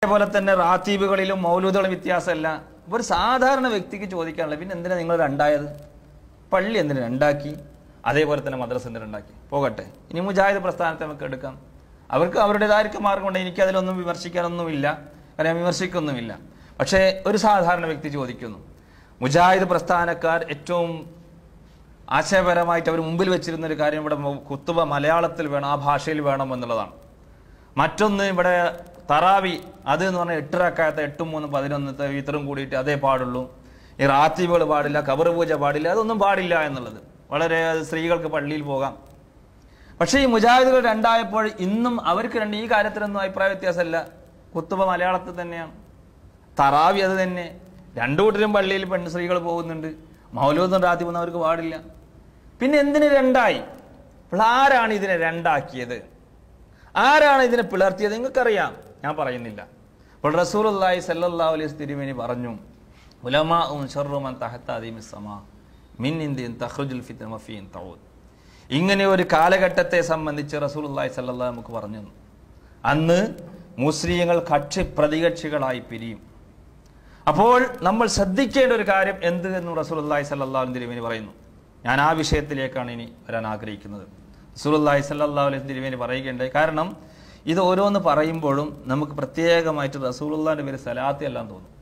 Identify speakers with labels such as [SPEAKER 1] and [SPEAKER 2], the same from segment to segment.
[SPEAKER 1] അതേപോലെ തന്നെ റാത്തീബുകളിലും മൗലൂദുകളും വ്യത്യാസമല്ല ഒരു സാധാരണ വ്യക്തിക്ക് ചോദിക്കാനുള്ള പിന്നെ എന്തിനാണ് നിങ്ങൾ രണ്ടായത് പള്ളി എന്തിനാ രണ്ടാക്കി അതേപോലെ തന്നെ മദ്രസ എന്തിനാ ഉണ്ടാക്കി പോകട്ടെ ഇനി മുജാഹിദ് പ്രസ്ഥാനത്തെ നമുക്ക് എടുക്കാം അവർക്ക് അവരുടേതായിരിക്കും ഉണ്ട് എനിക്ക് അതിലൊന്നും വിമർശിക്കാനൊന്നുമില്ല കാരണം വിമർശിക്കൊന്നുമില്ല പക്ഷേ ഒരു സാധാരണ വ്യക്തി ചോദിക്കുന്നു മുജാഹിദ് പ്രസ്ഥാനക്കാർ ഏറ്റവും ആശയപരമായിട്ട് അവർ മുമ്പിൽ വെച്ചിരുന്ന ഒരു കാര്യം ഇവിടെ കുത്തുവ മലയാളത്തിൽ വേണം ആ ഭാഷയിൽ വേണം എന്നുള്ളതാണ് മറ്റൊന്ന് ഇവിടെ തറാവി അത് എന്ന് പറഞ്ഞാൽ എട്ട് റക്കാത്ത എട്ട് മൂന്ന് പതിനൊന്നത്തെ ഇത്രയും കൂടിയിട്ട് അതേ പാടുള്ളൂ ഈ റാത്തീബുകൾ പാടില്ല കബർ പൂജ പാടില്ല അതൊന്നും പാടില്ല എന്നുള്ളത് വളരെ സ്ത്രീകൾക്ക് പള്ളിയിൽ പോകാം പക്ഷേ ഈ മുജാഹിദുകൾ രണ്ടായപ്പോൾ ഇന്നും അവർക്ക് രണ്ട് ഈ കാര്യത്തിലൊന്നും അഭിപ്രായ വ്യത്യാസമല്ല കുത്തുബ മലയാളത്തിൽ തന്നെയാണ് തറാവി അത് തന്നെ രണ്ടു കൂട്ടരും പള്ളിയിൽ പെൺ സ്ത്രീകൾ പോകുന്നുണ്ട് മൗലൂദും റാത്തിബൊന്നും അവർക്ക് പാടില്ല പിന്നെ എന്തിന് രണ്ടായി ആരാണ് ഇതിനെ രണ്ടാക്കിയത് ആരാണ് ഇതിനെ പിളർത്തിയത് നിങ്ങൾക്കറിയാം ഞാൻ പറയുന്നില്ല അപ്പോൾ റസൂലി സല്ലാ അലൈസ് തിരുമേനി പറഞ്ഞു ഉലമാഉം ഷർറുമൻ തഹത്ത മിൻ ഇന്ത്യൻ തഹ്റുജുൽ ഫിത്ത് മഫീൻ തൗദ് ഇങ്ങനെ ഒരു കാലഘട്ടത്തെ സംബന്ധിച്ച് റസൂലി സല്ലാ നമുക്ക് പറഞ്ഞു അന്ന് മുസ്ലിങ്ങൾ കക്ഷി പ്രതികക്ഷികളായി പിരിയും അപ്പോൾ നമ്മൾ ശ്രദ്ധിക്കേണ്ട ഒരു കാര്യം എന്ത് എന്ന് റസൂലി സല്ലാ തിരുമേനി പറയുന്നു ഞാൻ ആ വിഷയത്തിലേക്കാണ് ഇനി വരാൻ ആഗ്രഹിക്കുന്നത് റസൂലി സല്ലാ അലൈഹി തിരുമേനി പറയുകയുണ്ടായി കാരണം ഇത് ഓരോന്ന് പറയുമ്പോഴും നമുക്ക് പ്രത്യേകമായിട്ട് റസൂലുള്ളാൻ്റെ പേര് സലാത്തിയെല്ലാം തോന്നും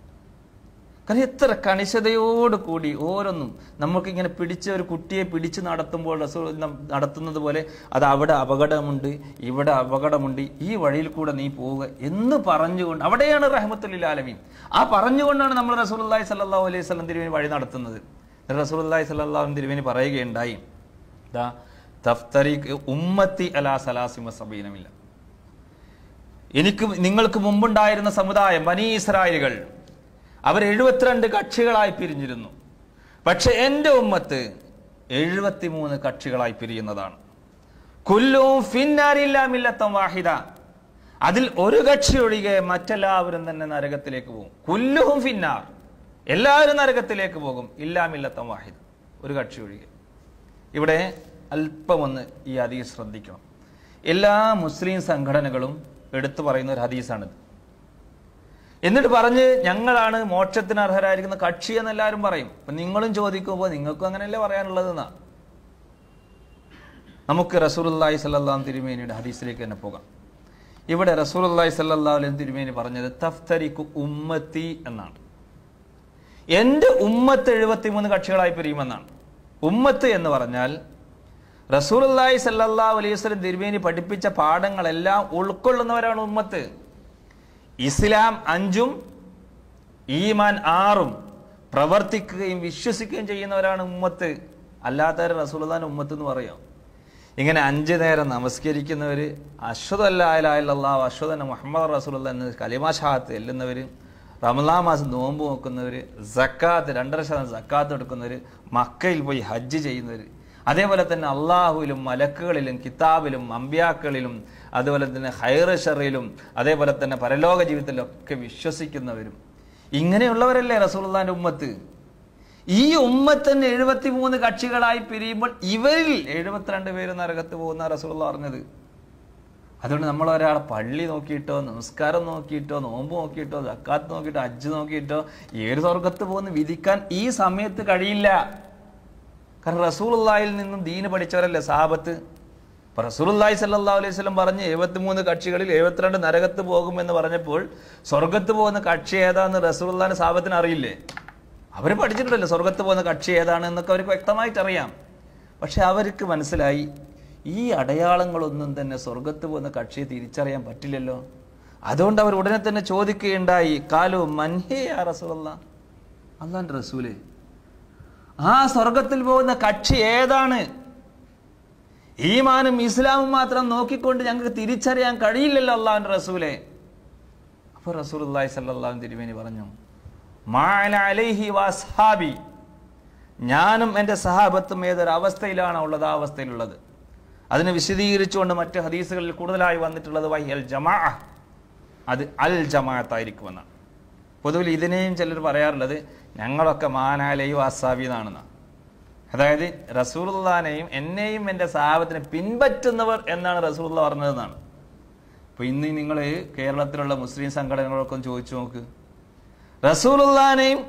[SPEAKER 1] കാരണം എത്ര കൂടി ഓരോന്നും നമുക്കിങ്ങനെ പിടിച്ച ഒരു കുട്ടിയെ പിടിച്ച് നടത്തുമ്പോൾ റസൂൾ നടത്തുന്നത് പോലെ അത് അവിടെ അപകടമുണ്ട് ഇവിടെ അപകടമുണ്ട് ഈ വഴിയിൽ കൂടെ നീ പോവുക എന്ന് പറഞ്ഞുകൊണ്ട് അവിടെയാണ് റഹ്മത്തുല്ലാലമീൻ ആ പറഞ്ഞുകൊണ്ടാണ് നമ്മൾ റസൂൽ അള്ളാഹി സല്ലാ അലൈഹി സ്വലം തിരുവേനി വഴി നടത്തുന്നത് റസൂൽ അള്ളാഹി സല്ലാഹും തിരുവേനി പറയുകയുണ്ടായി തഫ്തറി ഉമ്മത്തി അലാ സലാസിമ സബീനമില്ല എനിക്ക് നിങ്ങൾക്ക് മുമ്പുണ്ടായിരുന്ന സമുദായം വനി ഇസ്രായേലുകൾ അവർ എഴുപത്തിരണ്ട് കക്ഷികളായി പിരിഞ്ഞിരുന്നു പക്ഷെ എൻ്റെ ഉമ്മത്ത് എഴുപത്തിമൂന്ന് കക്ഷികളായി പിരിയുന്നതാണ് കുല്ലും ഫിന്നാരില്ലാമില്ലത്തം വാഹിദ അതിൽ ഒരു കക്ഷി ഒഴികെ മറ്റെല്ലാവരും തന്നെ നരകത്തിലേക്ക് പോകും കൊല്ലവും ഫിന്നാർ എല്ലാവരും നരകത്തിലേക്ക് പോകും ഇല്ലാമില്ലത്തം വാഹിദ ഒരു കക്ഷി ഒഴികെ ഇവിടെ അല്പമൊന്ന് ഈ അതി ശ്രദ്ധിക്കണം എല്ലാ മുസ്ലിം സംഘടനകളും എടുത്തു പറയുന്ന ഒരു ഹദീസാണിത് എന്നിട്ട് പറഞ്ഞ് ഞങ്ങളാണ് മോക്ഷത്തിന് അർഹരായിരിക്കുന്ന കക്ഷി എല്ലാവരും പറയും അപ്പൊ നിങ്ങളും ചോദിക്കുമ്പോൾ നിങ്ങൾക്കും അങ്ങനെയല്ലേ പറയാനുള്ളതെന്നാ നമുക്ക് റസൂലുല്ലാഹി സല്ലാം തിരുമേനിയുടെ ഹദീസിലേക്ക് തന്നെ പോകാം ഇവിടെ റസൂലുല്ലാഹി സല്ലാ അലൈഹി തിരുമേനി പറഞ്ഞത് തഫ്തരിക്കു ഉമ്മത്തി എന്നാണ് എൻ്റെ ഉമ്മത്ത് എഴുപത്തിമൂന്ന് കക്ഷികളായി പിരിയുമെന്നാണ് ഉമ്മത്ത് എന്ന് പറഞ്ഞാൽ റസൂലി സല്ലാ അലൈവലം തിരുമേനി പഠിപ്പിച്ച പാഠങ്ങളെല്ലാം ഉൾക്കൊള്ളുന്നവരാണ് ഉമ്മത്ത് ഇസ്ലാം അഞ്ചും ഈമാൻ ആറും പ്രവർത്തിക്കുകയും വിശ്വസിക്കുകയും ചെയ്യുന്നവരാണ് ഉമ്മത്ത് അല്ലാത്തവർ റസൂൽദാൻ ഉമ്മത്ത് എന്ന് പറയാം ഇങ്ങനെ അഞ്ച് നേരം നമസ്കരിക്കുന്നവർ അശ്വതല്ലാഹുല്ലാ അശ്വതൻ മുഹമ്മദ് റസൂൽ എന്ന കലിമാഷാഹത്ത് എല്ലുന്നവർ റമദാ മാസം നോമ്പ് നോക്കുന്നവർ സക്കാത്ത് രണ്ടര ശതം സക്കാത്ത് എടുക്കുന്നവർ മക്കയിൽ പോയി ഹജ്ജ് ചെയ്യുന്നവർ അതേപോലെ തന്നെ അള്ളാഹുവിലും മലക്കുകളിലും കിതാബിലും അമ്പ്യാക്കളിലും അതുപോലെ തന്നെ ഹൈർ അതേപോലെ തന്നെ പരലോക ജീവിതത്തിലൊക്കെ വിശ്വസിക്കുന്നവരും ഇങ്ങനെയുള്ളവരല്ലേ റസൂൽദാന്റെ ഉമ്മത്ത് ഈ ഉമ്മത്തന്നെ എഴുപത്തി മൂന്ന് കക്ഷികളായി പിരിയുമ്പോൾ ഇവരിൽ എഴുപത്തിരണ്ട് പേര് നരകത്ത് പോകുന്ന റസൂള്ള പറഞ്ഞത് അതുകൊണ്ട് നമ്മൾ ഒരാളെ പള്ളി നോക്കിയിട്ടോ നമസ്കാരം നോക്കിയിട്ടോ നോമ്പ് നോക്കിയിട്ടോ ജക്കാത്ത് നോക്കിയിട്ടോ അജ്ജ് നോക്കിയിട്ടോ ഏത് സ്വർഗത്ത് പോകുന്ന വിധിക്കാൻ ഈ സമയത്ത് കഴിയില്ല കാരണം റസൂലുള്ളാഹിൽ നിന്നും ദീന് പഠിച്ചവരല്ലേ സാബത്ത് അപ്പോൾ റസൂലുള്ളാഹി സല്ലാ അലൈഹി സ്വലം പറഞ്ഞ് എഴുപത്തിമൂന്ന് കക്ഷികളിൽ എഴുപത്തിരണ്ട് നരകത്ത് പോകുമെന്ന് പറഞ്ഞപ്പോൾ സ്വർഗത്ത് പോകുന്ന കക്ഷി ഏതാണെന്ന് റസൂലുള്ളാഹിന് സാബത്തിന് അറിയില്ലേ അവർ പഠിച്ചിട്ടുണ്ടല്ലോ സ്വർഗത്ത് പോകുന്ന കക്ഷി ഏതാണെന്നൊക്കെ അവർക്ക് വ്യക്തമായിട്ട് അറിയാം പക്ഷെ അവർക്ക് മനസ്സിലായി ഈ അടയാളങ്ങളൊന്നും തന്നെ സ്വർഗത്ത് പോകുന്ന കക്ഷിയെ തിരിച്ചറിയാൻ പറ്റില്ലല്ലോ അതുകൊണ്ട് അവർ ഉടനെ തന്നെ ചോദിക്കുകയുണ്ടായി കാലു മൻഹേ ആ റസൂലല്ല അള്ളാൻ്റെ റസൂലേ ആ സ്വർഗത്തിൽ പോകുന്ന കക്ഷി ഏതാണ് ഈമാനും ഇസ്ലാമും മാത്രം നോക്കിക്കൊണ്ട് ഞങ്ങൾക്ക് തിരിച്ചറിയാൻ കഴിയില്ലല്ലോ അള്ളാഹുൻ്റെ റസൂലെ അപ്പോൾ റസൂൽ അള്ളാഹി സല്ലാഹു തിരുവേനി പറഞ്ഞു ഞാനും എൻ്റെ സഹാബത്തും ഏതൊരു അവസ്ഥയിലാണ് ഉള്ളത് ആ അവസ്ഥയിലുള്ളത് അതിനെ വിശദീകരിച്ചുകൊണ്ട് മറ്റ് ഹദീസുകളിൽ കൂടുതലായി വന്നിട്ടുള്ളത് വൈ അൽ ജമാ അത് അൽ ജമാഅത്തായിരിക്കുമെന്നാണ് പൊതുവിൽ ഇതിനെയും ചിലർ പറയാറുള്ളത് ഞങ്ങളൊക്കെ മാനാലയും അസാബിന്നാണെന്ന് അതായത് റസൂർദാനെയും എന്നെയും എൻ്റെ സഹാബത്തിനെ പിൻപറ്റുന്നവർ എന്നാണ് റസൂർദ പറഞ്ഞതെന്നാണ് അപ്പൊ ഇന്ന് നിങ്ങൾ കേരളത്തിലുള്ള മുസ്ലിം സംഘടനകളൊക്കെ ചോദിച്ചു നോക്ക് റസൂലുല്ലാനെയും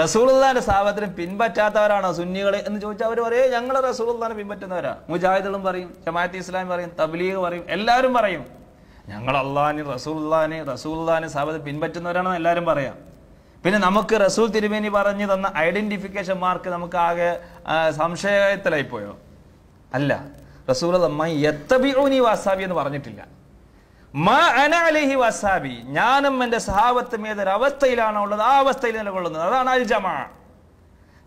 [SPEAKER 1] റസൂലുല്ലാന്റെ സ്ഥാപനത്തിനും പിൻപറ്റാത്തവരാണോ സുന്നികളെ എന്ന് ചോദിച്ചാൽ അവർ പറയും ഞങ്ങൾ റസൂലുല്ലാനെ പിൻപറ്റുന്നവരാണ് മുജാഹിദുകളും പറയും ജമാഅത്ത് ഇസ്ലാം പറയും തബ്ലീഗ് പറയും എല്ലാവരും പറയും ഞങ്ങൾ അള്ളഹാനെ റസൂലുല്ലാനെ റസൂലുല്ലാനെ സ്ഥാപനത്തിൽ പിൻപറ്റുന്നവരാണെന്ന് എല്ലാവരും പറയാം പിന്നെ നമുക്ക് റസൂൽ തിരുമേനി പറഞ്ഞു തന്ന ഐഡന്റിഫിക്കേഷൻ മാർക്ക് നമുക്ക് ആകെ സംശയത്തിലായിപ്പോയോ അല്ല റസൂൽ എത്തബിഊനി വാസാബി എന്ന് പറഞ്ഞിട്ടില്ല മാ അന അലഹി വാസാബി ഞാനും എൻ്റെ സഹാബത്തും ഏതൊരവസ്ഥയിലാണോ ഉള്ളത് ആ അവസ്ഥയിൽ നിലകൊള്ളുന്നത് അതാണ് അൽ ജമാ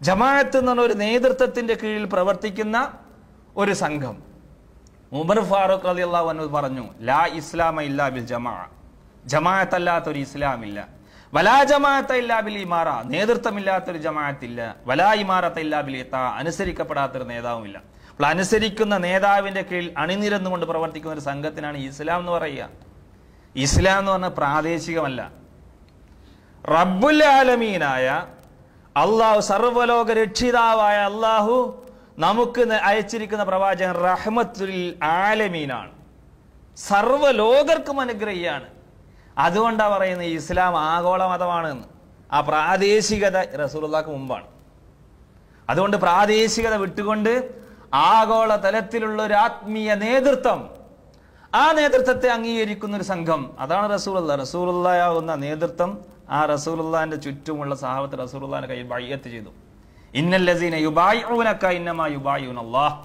[SPEAKER 1] ജമാഅത്ത് എന്ന് പറഞ്ഞ ഒരു നേതൃത്വത്തിന്റെ കീഴിൽ പ്രവർത്തിക്കുന്ന ഒരു സംഘം ഉമർ ഫാറൂഖ് അലി അള്ളാഹു പറഞ്ഞു ലാ ഇസ്ലാമ ഇല്ലാ ബിൽ ജമാ ജമാഅത്തല്ലാത്തൊരു ഇസ്ലാമില്ല വലാ ജമാഅത്ത ബിൽ ഇമാറ നേതൃത്വമില്ലാത്തൊരു ജമാഅത്തില്ല വലാ ഇമാറത്ത ഇല്ലാബിൽ എത്ത അനുസരിക്കപ്പെടാത്തൊരു നേതാവുമില്ല അപ്പോൾ അനുസരിക്കുന്ന നേതാവിന്റെ കീഴിൽ അണിനിരന്നുകൊണ്ട് പ്രവർത്തിക്കുന്ന ഒരു സംഘത്തിനാണ് ഇസ്ലാം എന്ന് പറയുക ഇസ്ലാം എന്ന് പറഞ്ഞാൽ പ്രാദേശികമല്ല റബ്ബുൽ ആലമീനായ അള്ളാഹു സർവലോക രക്ഷിതാവായ അള്ളാഹു നമുക്ക് അയച്ചിരിക്കുന്ന പ്രവാചകൻ റഹ്മത്തുൽ ആലമീനാണ് സർവലോകർക്കും അനുഗ്രഹിയാണ് അതുകൊണ്ടാണ് പറയുന്നത് ഇസ്ലാം ആഗോള മതമാണ് എന്ന് ആ പ്രാദേശികത റസൂലുള്ളാക്ക് മുമ്പാണ് അതുകൊണ്ട് പ്രാദേശികത വിട്ടുകൊണ്ട് ആഗോള തലത്തിലുള്ള ഒരു ആത്മീയ നേതൃത്വം ആ നേതൃത്വത്തെ അംഗീകരിക്കുന്ന ഒരു സംഘം അതാണ് റസൂലുള്ള റസൂലുള്ളയാവുന്ന നേതൃത്വം ആ റസൂലുള്ളാന്റെ ചുറ്റുമുള്ള സഹാബത്ത് റസൂലുള്ളാന്റെ കയ്യിൽ ബയ്യത്ത് ചെയ്തു ഇന്നല്ലസീന യുബായിഊനക ഇന്നമാ യുബായിഊന അല്ലാഹ്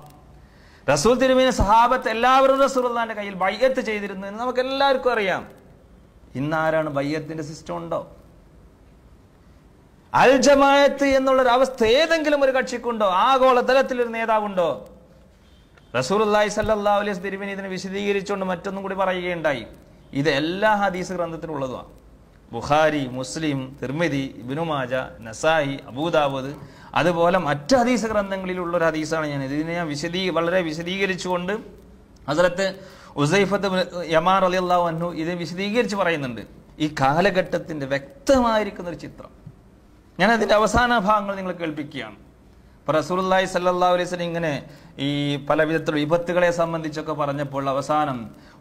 [SPEAKER 1] റസൂൽ തിരുമേനി സഹാബത്ത് എല്ലാവരും റസൂലുള്ളാന്റെ കയ്യിൽ ബയ്യത്ത് ചെയ്തിരുന്നു എന്ന് നമുക്ക് എല്ലാവർക്കും അറിയാം ഇന്നാരാണ് ബയ്യത്തിന്റെ സിസ്റ്റം ഉണ്ടോ അൽ ജമായത്ത് എന്നുള്ളൊരവസ്ഥ ഏതെങ്കിലും ഒരു കക്ഷിക്കുണ്ടോ ആഗോളതലത്തിൽ ഒരു നേതാവുണ്ടോ റസൂർല്ലാഹി സല്ലാ അലൈഹി തിരുവനി ഇതിനെ വിശദീകരിച്ചുകൊണ്ട് മറ്റൊന്നും കൂടി പറയുകയുണ്ടായി ഇത് എല്ലാ ഹദീസ് ഉള്ളതുമാണ് ബുഖാരി മുസ്ലിം തിർമിതി ഇബിനുമാജ നസായി അബൂദാബൂദ് അതുപോലെ മറ്റ് ഹദീസ് ഗ്രന്ഥങ്ങളിലുള്ള ഒരു ഹദീസാണ് ഞാൻ ഇതിനെ ഞാൻ വിശദീ വളരെ വിശദീകരിച്ചുകൊണ്ട് അതിലത്ത് ഉസൈഫത്ത് യമാർ അലി അള്ളാഹു അന്നു ഇത് വിശദീകരിച്ച് പറയുന്നുണ്ട് ഈ കാലഘട്ടത്തിൻ്റെ വ്യക്തമായിരിക്കുന്ന ഒരു ചിത്രം ഞാൻ അതിൻ്റെ അവസാന ഭാഗങ്ങൾ നിങ്ങൾ കേൾപ്പിക്കുകയാണ് ഇപ്പോൾ റസൂലി സല്ലാ അലൈസ് ഇങ്ങനെ ഈ പല വിധത്തിലുള്ള വിപത്തുകളെ സംബന്ധിച്ചൊക്കെ പറഞ്ഞപ്പോൾ അവസാനം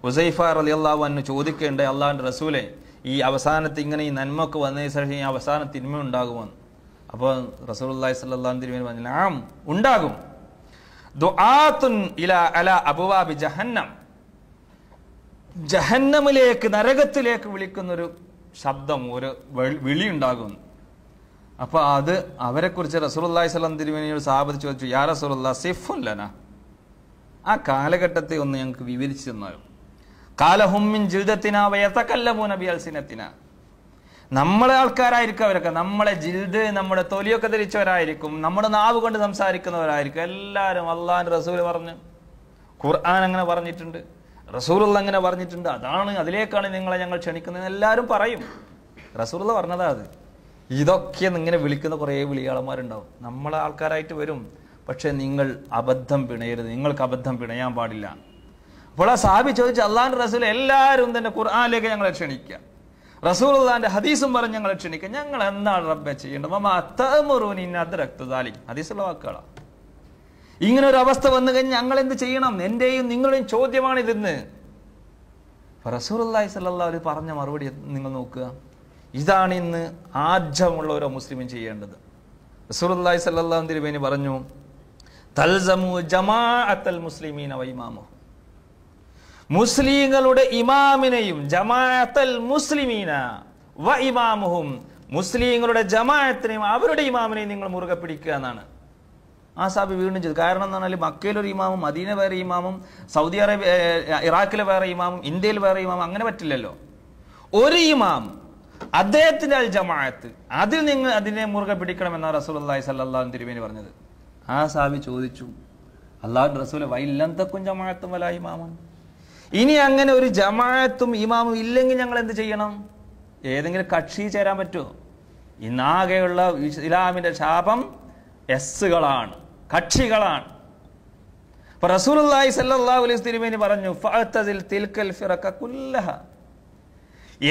[SPEAKER 1] ഉസൈഫ അലി അള്ളാഹു അന്ന് ചോദിക്കേണ്ട അള്ളാഹുൻ്റെ റസൂലെ ഈ അവസാനത്ത് ഇങ്ങനെ ഈ നന്മൊക്കെ വന്നതിന് ശേഷം ഈ അവസാന തിന്മ ഉണ്ടാകുമെന്ന് അപ്പോൾ റസൂലി സല്ലാൻ തിരുമേനി പറഞ്ഞു ആം ഉണ്ടാകും ദുആത്തുൻ ഇല അല അബുവാബി ജഹന്നം ജഹന്നമിലേക്ക് നരകത്തിലേക്ക് വിളിക്കുന്നൊരു ശബ്ദം ഒരു വിളി ഉണ്ടാകുന്നു അപ്പോൾ അത് അവരെക്കുറിച്ച് റസൂലി സ്വലം തിരുമേനിയോട് സാബത്ത് ചോദിച്ചു യാ റസൂലുള്ള സിഫുല്ലന ആ കാലഘട്ടത്തെ ഒന്ന് ഞങ്ങൾക്ക് വിവരിച്ചു തന്നാൽ കാലഹുമ്മിൻ ജിൽദത്തിന വയത്തക്കല്ലമൂ നബി അൽസിനത്തിന നമ്മളെ ആൾക്കാരായിരിക്കും അവരൊക്കെ നമ്മളെ ജിൽദ് നമ്മുടെ തൊലിയൊക്കെ ധരിച്ചവരായിരിക്കും നമ്മുടെ നാവ് കൊണ്ട് സംസാരിക്കുന്നവരായിരിക്കും എല്ലാവരും അള്ളാൻ റസൂൽ പറഞ്ഞു ഖുർആൻ അങ്ങനെ പറഞ്ഞിട്ടുണ്ട് റസൂലുള്ള അങ്ങനെ പറഞ്ഞിട്ടുണ്ട് അതാണ് അതിലേക്കാണ് നിങ്ങളെ ഞങ്ങൾ ക്ഷണിക്കുന്നത് എല്ലാവരും പറയും റസൂലുള്ള പറഞ്ഞതാ അത് ഇതൊക്കെ ഇങ്ങനെ വിളിക്കുന്ന കുറേ വിളിയാളന്മാരുണ്ടാവും നമ്മളെ ആൾക്കാരായിട്ട് വരും പക്ഷേ നിങ്ങൾ അബദ്ധം പിണയരുത് നിങ്ങൾക്ക് അബദ്ധം പിണയാൻ പാടില്ല അപ്പോൾ ആ സാബി ചോദിച്ചു അള്ളാൻ റസൂൽ എല്ലാവരും തന്നെ ഖുർആാനിലേക്ക് ഞങ്ങളെ ക്ഷണിക്കുക റസൂൽ അള്ളാന്റെ ഹദീസും പറഞ്ഞ് ഞങ്ങളെ ക്ഷണിക്കുക ഞങ്ങൾ എന്താണ് റബ്ബെ ചെയ്യേണ്ടത് ഹദീസുള്ള വാക്കുകളാണ് ഇങ്ങനെ ഒരു അവസ്ഥ വന്നു കഴിഞ്ഞാൽ ഞങ്ങൾ എന്ത് ചെയ്യണം എന്റെയും നിങ്ങളുടെയും ഇതെന്ന് റസൂർല്ലാഹി സല്ലാ അവർ പറഞ്ഞ മറുപടി നിങ്ങൾ നോക്കുക ഇതാണ് ഇന്ന് ആർജമുള്ള ഓരോ മുസ്ലിമും ചെയ്യേണ്ടത് റസൂർല്ലാഹി സല്ലാഹു തിരുവേനി പറഞ്ഞു തൽസമു മുസ്ലിമീന മുസ്ലിമീൻ മുസ്ലിങ്ങളുടെ ഇമാമിനെയും ജമാഅത്തൽ മുസ്ലിമീന വ ഇമാമുഹും മുസ്ലിങ്ങളുടെ ജമാഅത്തിനെയും അവരുടെ ഇമാമിനെയും നിങ്ങൾ മുറുകെ പിടിക്കുക എന്നാണ് ആ സാബി വീണ്ടും ചെയ്തു കാരണം എന്ന് പറഞ്ഞാൽ മക്കയിൽ ഒരു ഇമാമും മദീന വേറെ ഇമാമും സൗദി അറേബ്യ ഇറാഖിലെ വേറെ ഇമാമും ഇന്ത്യയിൽ വേറെ ഇമാമും അങ്ങനെ പറ്റില്ലല്ലോ ഒരു ഇമാം അദ്ദേഹത്തിന്റെ അൽ ജമാഅത്ത് അതിൽ നിങ്ങൾ അതിനെ മുറുകെ റസൂൽ റസൂലി സല്ലാഹു തിരുമേനി പറഞ്ഞത് ആ സാബി ചോദിച്ചു അള്ളാഹു റസൂലെ വൈല്ലന്തക്കും ജമാഅത്തും വല ഇമാമും ഇനി അങ്ങനെ ഒരു ജമാഅത്തും ഇമാമും ഇല്ലെങ്കിൽ ഞങ്ങൾ എന്ത് ചെയ്യണം ഏതെങ്കിലും കക്ഷി ചേരാൻ പറ്റുമോ ഇന്നാകെയുള്ള ഇസ്ലാമിന്റെ ശാപം എസ്സുകളാണ് കക്ഷികളാണ് പറഞ്ഞു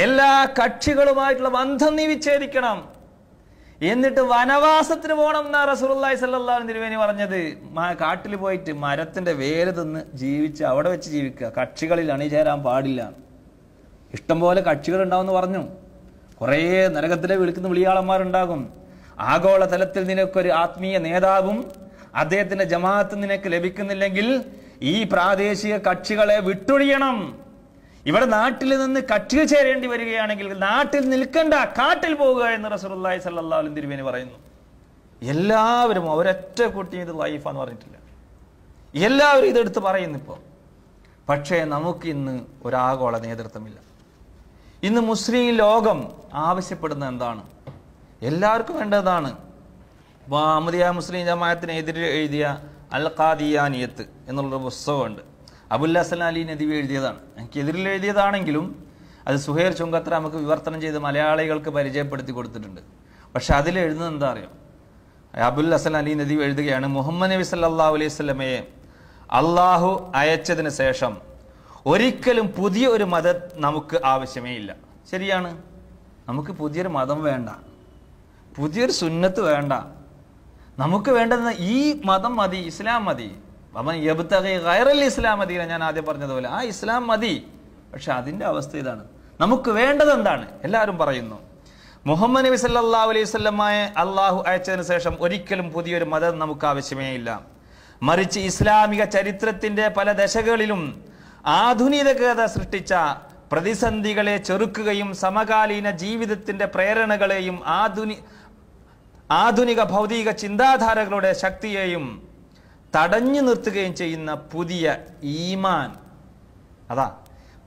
[SPEAKER 1] എല്ലാ കക്ഷികളുമായിട്ടുള്ള ബന്ധം നീ വിച്ഛേദിക്കണം എന്നിട്ട് വനവാസത്തിന് പോകണം എന്നാ റസൂലി സല്ലാ തിരുമേനി പറഞ്ഞത് കാട്ടിൽ പോയിട്ട് മരത്തിന്റെ വേര് തിന്ന് ജീവിച്ച് അവിടെ വെച്ച് ജീവിക്കുക കക്ഷികളിൽ അണിചേരാൻ പാടില്ല ഇഷ്ടംപോലെ കക്ഷികൾ ഉണ്ടാവുമെന്ന് പറഞ്ഞു കുറേ നരകത്തിലെ വിളിക്കുന്ന വിളിയാളന്മാരുണ്ടാകും ആഗോളതലത്തിൽ നിനക്കൊരു ആത്മീയ നേതാവും അദ്ദേഹത്തിന്റെ ജമാഅത്ത് നിനക്ക് ലഭിക്കുന്നില്ലെങ്കിൽ ഈ പ്രാദേശിക കക്ഷികളെ വിട്ടൊഴിയണം ഇവിടെ നാട്ടിൽ നിന്ന് കക്ഷി ചേരേണ്ടി വരികയാണെങ്കിൽ നാട്ടിൽ നിൽക്കണ്ട കാട്ടിൽ പോവുക എന്ന് സ്വല്ലല്ലാഹു അലൈഹി തിരുവേനി പറയുന്നു എല്ലാവരും അവരൊറ്റ കുട്ടി ഇത് വൈഫാന്ന് പറഞ്ഞിട്ടില്ല എല്ലാവരും ഇതെടുത്ത് പറയുന്നു ഇപ്പോൾ പക്ഷേ നമുക്ക് ഇന്ന് ഒരാഗോള നേതൃത്വമില്ല ഇന്ന് മുസ്ലിം ലോകം ആവശ്യപ്പെടുന്ന എന്താണ് എല്ലാവർക്കും വേണ്ടതാണ് അമദിയ മുസ്ലിം ജമാഅത്തിനെതിരെ എഴുതിയ അൽ ഖാദിയാനിയത്ത് എന്നുള്ളൊരു പുസ്തകമുണ്ട് അബുല്ലാസൽ അലി നദിവി എഴുതിയതാണ് എതിരിൽ എഴുതിയതാണെങ്കിലും അത് സുഹേർ ചുങ്കത്ര നമുക്ക് വിവർത്തനം ചെയ്ത് മലയാളികൾക്ക് പരിചയപ്പെടുത്തി കൊടുത്തിട്ടുണ്ട് പക്ഷെ അതിൽ എഴുതുന്നത് എന്താ അറിയാം അബുൽ ഹസൻ അലി നദി എഴുതുകയാണ് മുഹമ്മദ് നബി സല്ലാ അലൈഹി സ്വലമയെ അള്ളാഹു അയച്ചതിന് ശേഷം ഒരിക്കലും പുതിയ ഒരു മതം നമുക്ക് ആവശ്യമേ ഇല്ല ശരിയാണ് നമുക്ക് പുതിയൊരു മതം വേണ്ട പുതിയൊരു സുന്നത്ത് വേണ്ട നമുക്ക് വേണ്ടത് ഈ മതം മതി ഇസ്ലാം മതി അവൻ യബ്തഹി ഗൈറൽ ഇസ്ലാം മതി ഞാൻ ആദ്യം പറഞ്ഞതുപോലെ ആ ഇസ്ലാം മതി പക്ഷെ അതിൻ്റെ അവസ്ഥ ഇതാണ് നമുക്ക് വേണ്ടത് എന്താണ് എല്ലാവരും പറയുന്നു മുഹമ്മദ് നബി സല്ലാ അലൈഹി സ്വല്ലമായ അള്ളാഹു അയച്ചതിന് ശേഷം ഒരിക്കലും പുതിയൊരു മതം നമുക്ക് ആവശ്യമേ ഇല്ല മറിച്ച് ഇസ്ലാമിക ചരിത്രത്തിന്റെ പല ദശകളിലും ആധുനികത സൃഷ്ടിച്ച പ്രതിസന്ധികളെ ചെറുക്കുകയും സമകാലീന ജീവിതത്തിന്റെ പ്രേരണകളെയും ആധുനി ആധുനിക ഭൗതിക ചിന്താധാരകളുടെ ശക്തിയെയും തടഞ്ഞു നിർത്തുകയും ചെയ്യുന്ന പുതിയ ഈമാൻ അതാ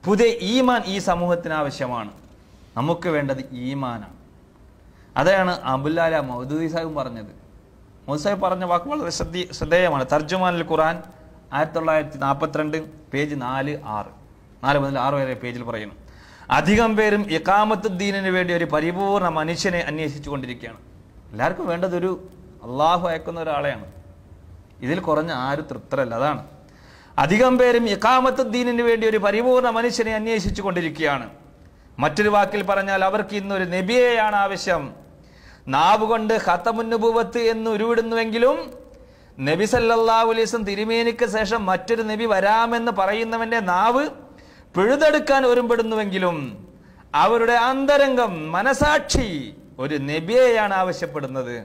[SPEAKER 1] പുതിയ ഈമാൻ ഈ സമൂഹത്തിന് ആവശ്യമാണ് നമുക്ക് വേണ്ടത് ഈമാനാണ് അതാണ് അബുല്ലാല മൗദൂദി സാഹിബ് പറഞ്ഞത് സാഹിബ് പറഞ്ഞ വാക്ക് വളരെ ശ്രദ്ധ ശ്രദ്ധേയമാണ് തർജുമാനിൽ ഖുറാൻ ആയിരത്തി തൊള്ളായിരത്തി നാൽപ്പത്തിരണ്ട് പേജ് നാല് ആറ് നാല് മുതൽ ആറ് വരെ പേജിൽ പറയുന്നു അധികം പേരും ഇക്കാമത്തുദ്ദീനു വേണ്ടി ഒരു പരിപൂർണ മനുഷ്യനെ അന്വേഷിച്ചു കൊണ്ടിരിക്കുകയാണ് എല്ലാവർക്കും വേണ്ടതൊരു അള്ളാഹു അയക്കുന്ന ഒരാളെയാണ് ഇതിൽ കുറഞ്ഞ ആരും തൃപ്തരല്ല അതാണ് അധികം പേരും ഇക്കാമത്ത് ദീനിന് വേണ്ടി ഒരു പരിപൂർണ മനുഷ്യനെ അന്വേഷിച്ചു കൊണ്ടിരിക്കുകയാണ് മറ്റൊരു വാക്കിൽ പറഞ്ഞാൽ അവർക്ക് ഇന്നൊരു നബിയെയാണ് ആവശ്യം നാവ് കൊണ്ട് ഹത്തമുന്നുപൂവത്ത് എന്ന് ഉരുവിടുന്നുവെങ്കിലും നബി സല്ലല്ലാഹു തിരുമേനിക്ക് ശേഷം മറ്റൊരു നബി വരാമെന്ന് പറയുന്നവന്റെ നാവ് പിഴുതെടുക്കാൻ ഒരുമ്പെടുന്നുവെങ്കിലും അവരുടെ അന്തരംഗം മനസാക്ഷി ഒരു നബിയെയാണ് ആവശ്യപ്പെടുന്നത്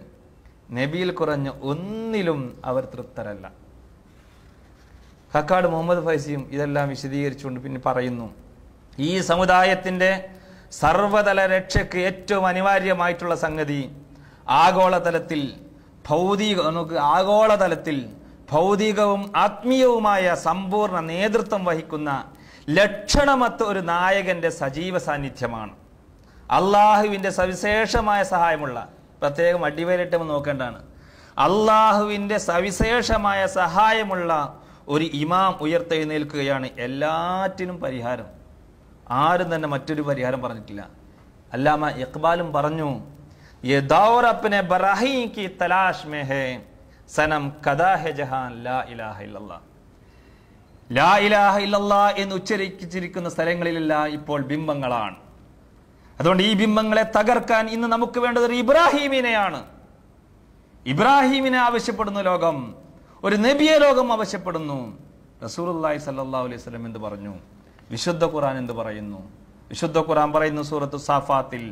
[SPEAKER 1] നബിയിൽ കുറഞ്ഞ ഒന്നിലും അവർ തൃപ്തരല്ല കക്കാട് മുഹമ്മദ് ഫൈസിയും ഇതെല്ലാം വിശദീകരിച്ചുകൊണ്ട് പിന്നെ പറയുന്നു ഈ സമുദായത്തിൻ്റെ സർവതല രക്ഷയ്ക്ക് ഏറ്റവും അനിവാര്യമായിട്ടുള്ള സംഗതി ആഗോളതലത്തിൽ ഭൗതിക നമുക്ക് ആഗോളതലത്തിൽ ഭൗതികവും ആത്മീയവുമായ സമ്പൂർണ്ണ നേതൃത്വം വഹിക്കുന്ന ലക്ഷണമത്ത ഒരു നായകന്റെ സജീവ സാന്നിധ്യമാണ് അള്ളാഹുവിൻ്റെ സവിശേഷമായ സഹായമുള്ള പ്രത്യേകം അടിവരയിട്ട് നോക്കേണ്ടതാണ് അള്ളാഹുവിൻ്റെ സവിശേഷമായ സഹായമുള്ള ഒരു ഇമാം ഉയർത്തെഴുന്നേൽക്കുകയാണ് എല്ലാറ്റിനും പരിഹാരം ആരും തന്നെ മറ്റൊരു പരിഹാരം പറഞ്ഞിട്ടില്ല അല്ലാമ ഇക്ബാലും പറഞ്ഞു തലാഷ് മേ ഹേ സനം ജഹാൻ ലാ ഇലാഹ ഇല്ലല്ലാ ലാ ഇലാഹ ഇല്ലല്ലാ എന്ന് ഉച്ചരിച്ചിരിക്കുന്ന സ്ഥലങ്ങളിലെല്ലാം ഇപ്പോൾ ബിംബങ്ങളാണ് അതുകൊണ്ട് ഈ ബിംബങ്ങളെ തകർക്കാൻ ഇന്ന് നമുക്ക് വേണ്ടത് ഒരു ഇബ്രാഹീമിനെയാണ് ഇബ്രാഹീമിനെ ആവശ്യപ്പെടുന്നു ലോകം ഒരു നബിയെ ലോകം ആവശ്യപ്പെടുന്നു റസൂർല്ലാഹി സല്ലാ അലൈഹി സ്വലം എന്ത് പറഞ്ഞു വിശുദ്ധ ഖുറാൻ എന്ത് പറയുന്നു വിശുദ്ധ ഖുറാൻ പറയുന്നു സൂറത്ത് സാഫാത്തിൽ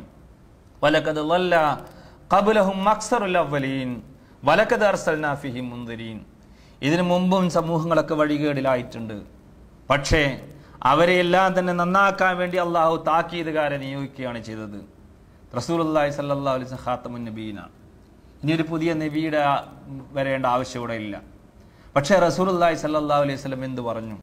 [SPEAKER 1] വലക്കത് വല്ല കബുലഹും മക്സറുൽ അവലീൻ വലക്കത് അർസൽനാഫിഹി മുന്തിരീൻ ഇതിനു മുമ്പും സമൂഹങ്ങളൊക്കെ വഴികേടിലായിട്ടുണ്ട് പക്ഷേ അവരെയെല്ലാം തന്നെ നന്നാക്കാൻ വേണ്ടി അള്ളാഹു താക്കീതുകാരെ നിയോഗിക്കുകയാണ് ചെയ്തത് റസൂലി സല്ലാ അലിസ് ഖാത്തമുൻ നബീനാണ് ഇനി ഒരു പുതിയ നബിയുടെ വരേണ്ട ആവശ്യം ഇവിടെ ഇല്ല പക്ഷേ റസൂലി സല്ലാ അലൈഹി സ്വലം എന്ത് പറഞ്ഞു